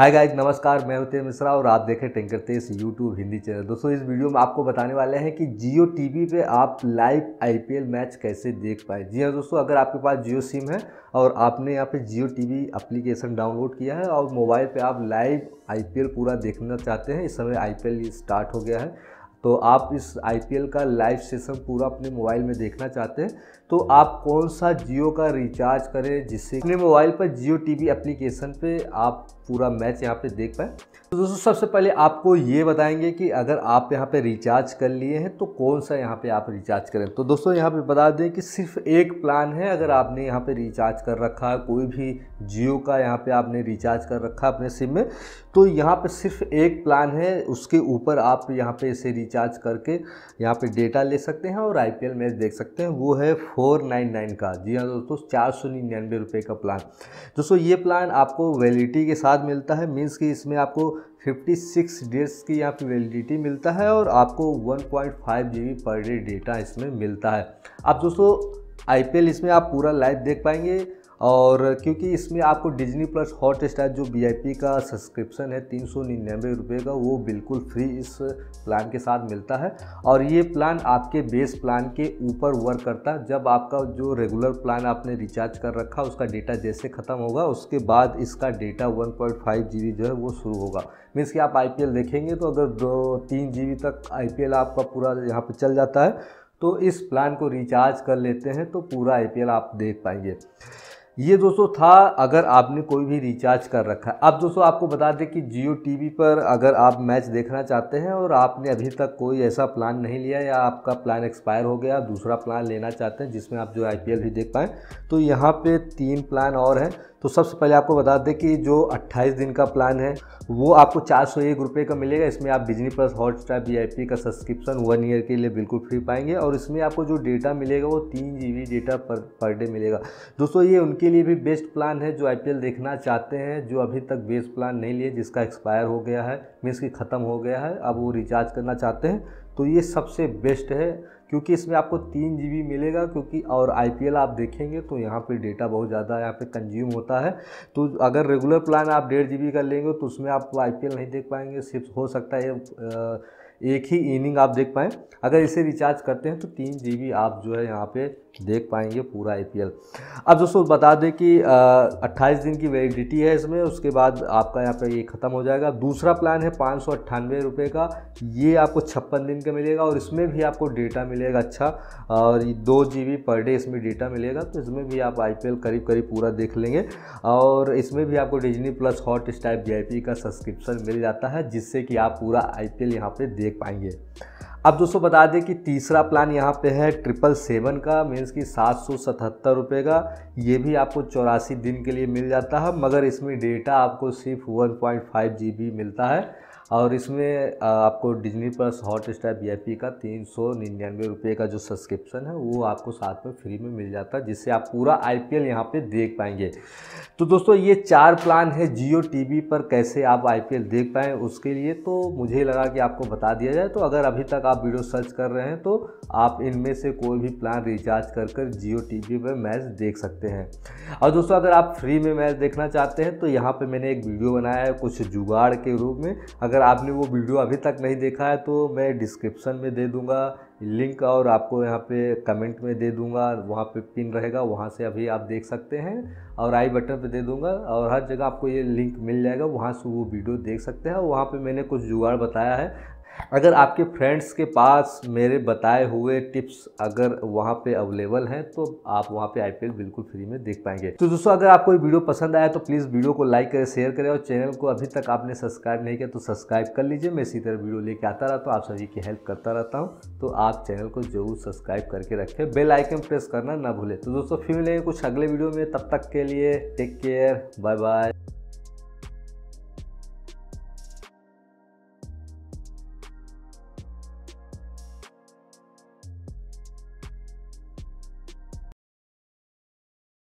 hi guys नमस्कार मैं हूं मिश्रा और आप देखें टेंकर तेज यूट्यूब हिंदी चैनल दोस्तों इस वीडियो में आपको बताने वाले हैं कि जियो टी पे आप लाइव आईपीएल मैच कैसे देख पाए जी हाँ दोस्तों अगर आपके पास जियो सिम है और आपने यहाँ पे जियो वी एप्लीकेशन डाउनलोड किया है और मोबाइल पे आप लाइव आई पूरा देखना चाहते हैं इस समय आईपीएल स्टार्ट हो गया है तो आप इस आई का लाइव सेशन पूरा अपने मोबाइल में देखना चाहते हैं तो आप कौन सा जियो का रिचार्ज करें जिससे अपने मोबाइल पर जियो वी एप्लीकेशन पे आप पूरा मैच यहाँ पे देख पाए तो दोस्तों सबसे पहले आपको ये बताएंगे कि अगर आप यहाँ पे रिचार्ज कर लिए हैं तो कौन सा यहाँ पे आप रिचार्ज करें तो दोस्तों यहाँ पे बता दें कि सिर्फ एक प्लान है अगर आपने यहाँ पे रिचार्ज कर रखा है कोई भी जियो का यहाँ पे आपने रिचार्ज कर रखा है अपने सिम में तो यहाँ पे सिर्फ एक प्लान है उसके ऊपर आप यहाँ पे इसे रिचार्ज करके यहाँ पे डेटा ले सकते हैं और आई मैच देख सकते हैं वो है फोर नाइन नाइन का जी हाँ दोस्तों चार सौ निन्यानवे का प्लान दोस्तों ये प्लान आपको वैलिडिटी के साथ बाद मिलता है मीन्स कि इसमें आपको 56 डेज की यहाँ पे वैलिडिटी मिलता है और आपको 1.5 जीबी पर डे डेटा इसमें मिलता है अब दोस्तों आई इसमें आप पूरा लाइव देख पाएंगे और क्योंकि इसमें आपको डिजनी प्लस हॉट स्टार जो वी का सब्सक्रिप्शन है तीन सौ निन्यानवे रुपये का वो बिल्कुल फ्री इस प्लान के साथ मिलता है और ये प्लान आपके बेस प्लान के ऊपर वर्क करता है जब आपका जो रेगुलर प्लान आपने रिचार्ज कर रखा उसका डेटा जैसे ख़त्म होगा उसके बाद इसका data one point five G B जो है वो शुरू होगा मीन्स कि आप आई पी एल देखेंगे तो अगर दो तीन जी बी तक आई पी एल आपका पूरा यहाँ पर चल जाता है तो इस प्लान को रिचार्ज कर लेते हैं तो पूरा आई आप देख पाएंगे ये दोस्तों था अगर आपने कोई भी रिचार्ज कर रखा है अब दोस्तों आपको बता दें कि जियो टी पर अगर आप मैच देखना चाहते हैं और आपने अभी तक कोई ऐसा प्लान नहीं लिया या आपका प्लान एक्सपायर हो गया दूसरा प्लान लेना चाहते हैं जिसमें आप जो आईपीएल भी देख पाएँ तो यहाँ पे तीन प्लान और हैं तो सबसे पहले आपको बता दें कि जो अट्ठाईस दिन का प्लान है वो आपको चार सौ एक रुपये का मिलेगा इसमें आप Disney plus Hotstar V I P का सब्सक्रिप्शन वन ईयर के लिए बिल्कुल फ्री पाएंगे और इसमें आपको जो डेटा मिलेगा वो तीन जी बी डेटा पर पर डे मिलेगा दोस्तों ये उनके लिए भी बेस्ट प्लान है जो आईपीएल देखना चाहते हैं जो अभी तक बेस्ट प्लान नहीं लिए जिसका एक्सपायर हो गया है मीन्स कि ख़त्म हो गया है अब वो रिचार्ज करना चाहते हैं तो ये सबसे बेस्ट है क्योंकि इसमें आपको तीन जी मिलेगा क्योंकि और आई आप देखेंगे तो यहाँ पे डेटा बहुत ज़्यादा यहाँ पे कंज्यूम होता है तो अगर रेगुलर प्लान आप डेढ़ जी का लेंगे तो उसमें आप आई नहीं देख पाएंगे सिर्फ हो सकता है एक ही इनिंग आप देख पाएँ अगर इसे रिचार्ज करते हैं तो तीन जी आप जो है यहाँ पे देख पाएंगे पूरा आई अब दोस्तों बता दें कि अट्ठाईस दिन की वैलिडिटी है इसमें उसके बाद आपका यहाँ पे ये ख़त्म हो जाएगा दूसरा प्लान है पाँच सौ रुपये का ये आपको छप्पन दिन का मिलेगा और इसमें भी आपको डेटा मिलेगा अच्छा और दो जी पर डे इसमें डेटा मिलेगा तो इसमें भी आप आई करीब करीब पूरा देख लेंगे और इसमें भी आपको Disney plus Hotstar V का सब्सक्रिप्शन मिल जाता है जिससे कि आप पूरा आई पी एल यहाँ देख देख पाएंगे अब दोस्तों बता दें कि तीसरा प्लान यहाँ पे है ट्रिपल सेवन का मीन्स कि सात सौ सतहत्तर रुपये का ये भी आपको चौरासी दिन के लिए मिल जाता है मगर इसमें डेटा आपको सिर्फ one point five G B मिलता है और इसमें आपको Disney plus Hotstar V का तीन सौ निन्यानवे रुपये का जो सब्सक्रिप्शन है वो आपको साथ में फ्री में मिल जाता है जिससे आप पूरा आई पी एल यहाँ पर देख पाएंगे तो दोस्तों ये चार प्लान है जियो टी पर कैसे आप आई पी एल देख पाएँ उसके लिए तो मुझे लगा कि आपको बता दिया जाए तो अगर अभी तक आप वीडियो सर्च कर रहे हैं तो आप इनमें से कोई भी प्लान रिचार्ज कर कर जियो टी वी पर मैच देख सकते हैं और दोस्तों अगर आप फ्री में मैच देखना चाहते हैं तो यहाँ पर मैंने एक वीडियो बनाया है कुछ जुगाड़ के रूप में अगर अगर आपने वो वीडियो अभी तक नहीं देखा है तो मैं डिस्क्रिप्शन में दे दूंगा लिंक और आपको यहाँ पे कमेंट में दे दूंगा वहाँ पे पिन रहेगा वहाँ से अभी आप देख सकते हैं और आई बटन पे दे दूंगा और हर जगह आपको ये लिंक मिल जाएगा वहाँ से वो वीडियो देख सकते हैं और वहाँ पे मैंने कुछ जुगाड़ बताया है अगर आपके फ्रेंड्स के पास मेरे बताए हुए टिप्स अगर वहाँ पे अवेलेबल हैं तो आप वहाँ पे आईपीएल बिल्कुल फ्री में देख पाएंगे तो दोस्तों अगर आपको ये वीडियो पसंद आया तो प्लीज़ वीडियो को लाइक करें शेयर करें और चैनल को अभी तक आपने सब्सक्राइब नहीं किया तो सब्सक्राइब कर लीजिए मैं इसी तरह वीडियो लेके आता रहता हूँ आप सभी की हेल्प करता रहता हूँ तो आप चैनल को जरूर सब्सक्राइब करके रखें बेल आइकन प्रेस करना ना भूलें तो दोस्तों फिर मिलेंगे कुछ अगले वीडियो में तब तक के लिए टेक केयर बाय बाय